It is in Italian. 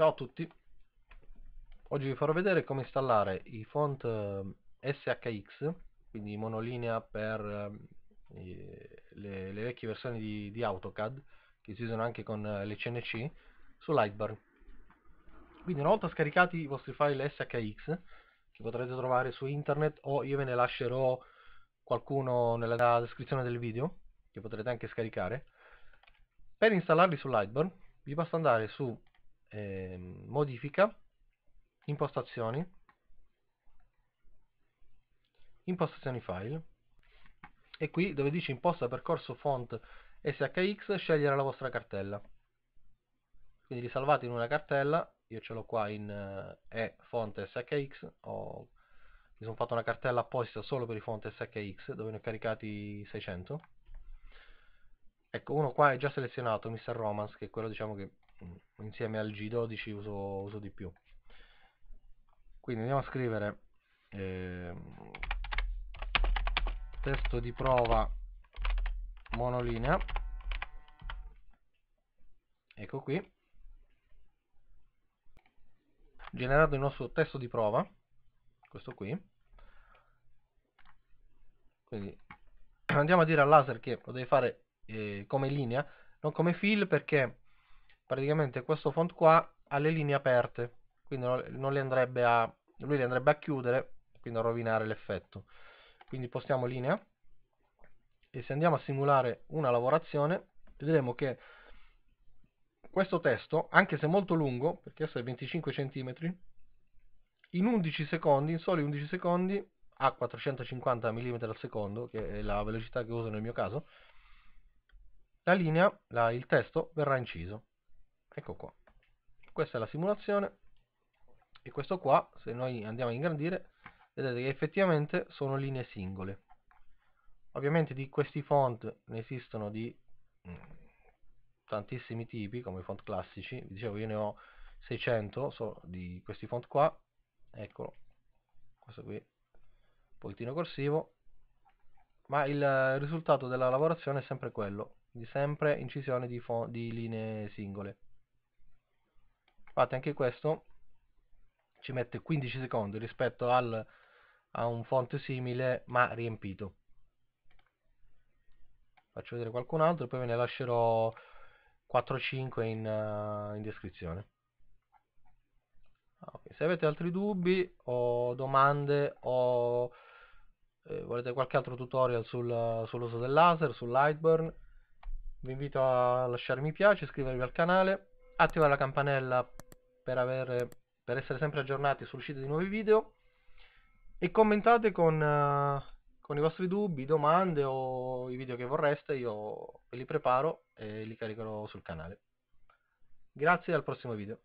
Ciao a tutti, oggi vi farò vedere come installare i font eh, SHX, quindi monolinea per eh, le, le vecchie versioni di, di, AutoCAD che si usano anche con eh, le CNC su Lightburn. Quindi una volta scaricati i vostri file SHX che potrete trovare su internet o io ve ne lascerò qualcuno nella descrizione del video che potrete anche scaricare, per installarli su Lightburn vi basta andare su eh, modifica, impostazioni, impostazioni file e qui dove dice imposta percorso font SHX scegliere la vostra cartella. Quindi li in una cartella, io ce l'ho qua in eh, E font SHX, ho, mi sono fatto una cartella apposita solo per i font SHX dove ne ho caricati 600. Ecco, uno qua è già selezionato, Mr. Romance, che è quello diciamo che Mm. insieme al G12 uso, uso di più quindi andiamo a scrivere eh, testo di prova monolinea ecco qui generato il nostro testo di prova questo qui quindi andiamo a dire al laser che lo deve fare eh, come linea non come fill perché praticamente questo font qua ha le linee aperte, quindi non le andrebbe a, lui le andrebbe a chiudere, quindi a rovinare l'effetto. Quindi postiamo linea e se andiamo a simulare una lavorazione vedremo che questo testo, anche se molto lungo, perché adesso è 25 cm, in 11 secondi, in soli 11 secondi, a 450 mm al secondo, che è la velocità che uso nel mio caso, la linea, la, il testo verrà inciso ecco qua questa è la simulazione e questo qua se noi andiamo a ingrandire vedete che effettivamente sono linee singole ovviamente di questi font ne esistono di mm, tantissimi tipi come i font classici vi dicevo io ne ho 600 so, di questi font qua eccolo questo qui poltino corsivo ma il risultato della lavorazione è sempre quello di sempre incisione di, di linee singole Infatti anche questo ci mette 15 secondi rispetto al, a un font simile ma riempito. Faccio vedere qualcun altro e poi ve ne lascerò 4-5 in, uh, in, descrizione. Ah, okay. Se avete altri dubbi o domande o eh, volete qualche altro tutorial sul, sull'uso del laser, sul Lightburn, vi invito a lasciare mi piace, iscrivervi al canale attiva la campanella per, avere, per essere sempre aggiornati sull'uscita di nuovi video e commentate con, eh, con, i vostri dubbi, domande o i video che vorreste, io ve li preparo e li caricherò sul canale. Grazie al prossimo video.